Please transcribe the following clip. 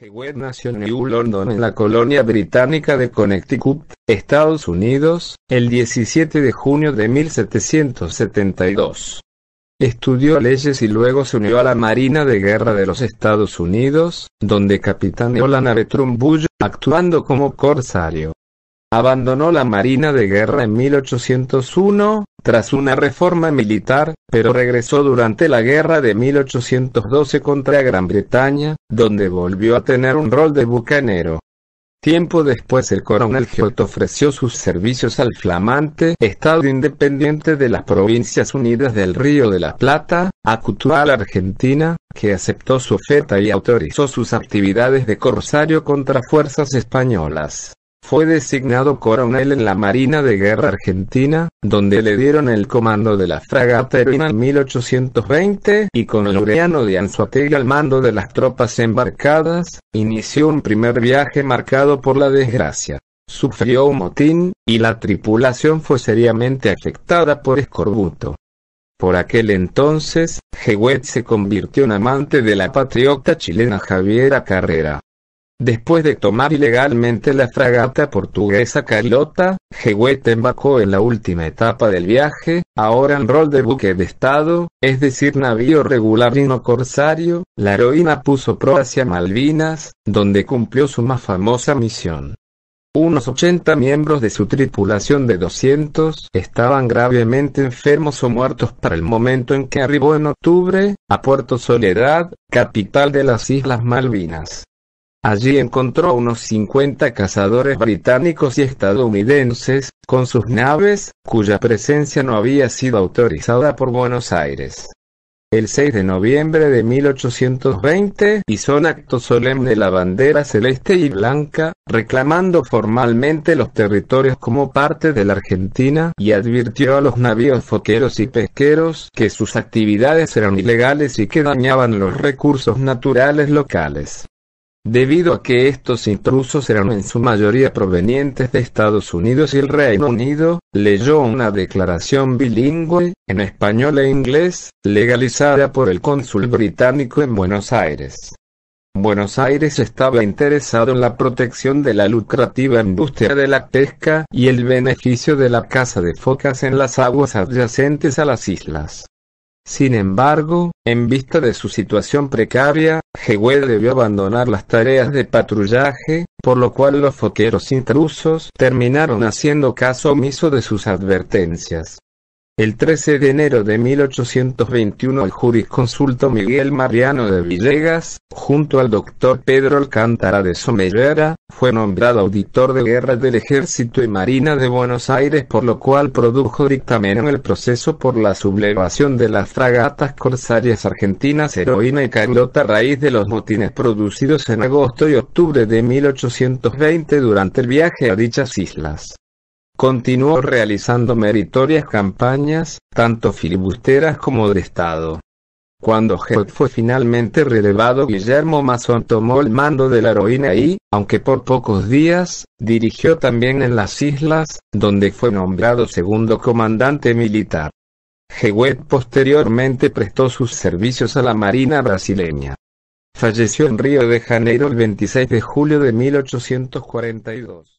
Hewitt nació en New London, en la colonia británica de Connecticut, Estados Unidos, el 17 de junio de 1772. Estudió leyes y luego se unió a la Marina de Guerra de los Estados Unidos, donde capitaneó la nave Trumbull, actuando como corsario. Abandonó la Marina de Guerra en 1801, tras una reforma militar, pero regresó durante la guerra de 1812 contra Gran Bretaña, donde volvió a tener un rol de bucanero. Tiempo después el coronel Giotto ofreció sus servicios al flamante Estado independiente de las Provincias Unidas del Río de la Plata, a Argentina, que aceptó su oferta y autorizó sus actividades de corsario contra fuerzas españolas. Fue designado coronel en la Marina de Guerra Argentina, donde le dieron el comando de la fragata Heroína en 1820 y con Laureano de Anzuategui al mando de las tropas embarcadas, inició un primer viaje marcado por la desgracia. Sufrió un motín, y la tripulación fue seriamente afectada por escorbuto. Por aquel entonces, Jehuet se convirtió en amante de la patriota chilena Javiera Carrera. Después de tomar ilegalmente la fragata portuguesa Carlota, Jehuete embarcó en la última etapa del viaje, ahora en rol de buque de estado, es decir navío regular y no corsario, la heroína puso pro hacia Malvinas, donde cumplió su más famosa misión. Unos 80 miembros de su tripulación de 200 estaban gravemente enfermos o muertos para el momento en que arribó en octubre, a Puerto Soledad, capital de las Islas Malvinas. Allí encontró unos 50 cazadores británicos y estadounidenses, con sus naves, cuya presencia no había sido autorizada por Buenos Aires. El 6 de noviembre de 1820 hizo un acto solemne la bandera celeste y blanca, reclamando formalmente los territorios como parte de la Argentina y advirtió a los navíos foqueros y pesqueros que sus actividades eran ilegales y que dañaban los recursos naturales locales debido a que estos intrusos eran en su mayoría provenientes de Estados Unidos y el Reino Unido, leyó una declaración bilingüe, en español e inglés, legalizada por el cónsul británico en Buenos Aires. Buenos Aires estaba interesado en la protección de la lucrativa industria de la pesca y el beneficio de la caza de focas en las aguas adyacentes a las islas. Sin embargo, en vista de su situación precaria, Hewell debió abandonar las tareas de patrullaje, por lo cual los foqueros intrusos terminaron haciendo caso omiso de sus advertencias. El 13 de enero de 1821 el jurisconsulto Miguel Mariano de Villegas, junto al doctor Pedro Alcántara de Somellera, fue nombrado auditor de guerra del Ejército y Marina de Buenos Aires por lo cual produjo dictamen en el proceso por la sublevación de las fragatas corsarias argentinas Heroína y Carlota a raíz de los motines producidos en agosto y octubre de 1820 durante el viaje a dichas islas. Continuó realizando meritorias campañas, tanto filibusteras como de Estado. Cuando Hewett fue finalmente relevado, Guillermo Mason tomó el mando de la heroína y, aunque por pocos días, dirigió también en las islas, donde fue nombrado segundo comandante militar. Hewett posteriormente prestó sus servicios a la Marina brasileña. Falleció en Río de Janeiro el 26 de julio de 1842.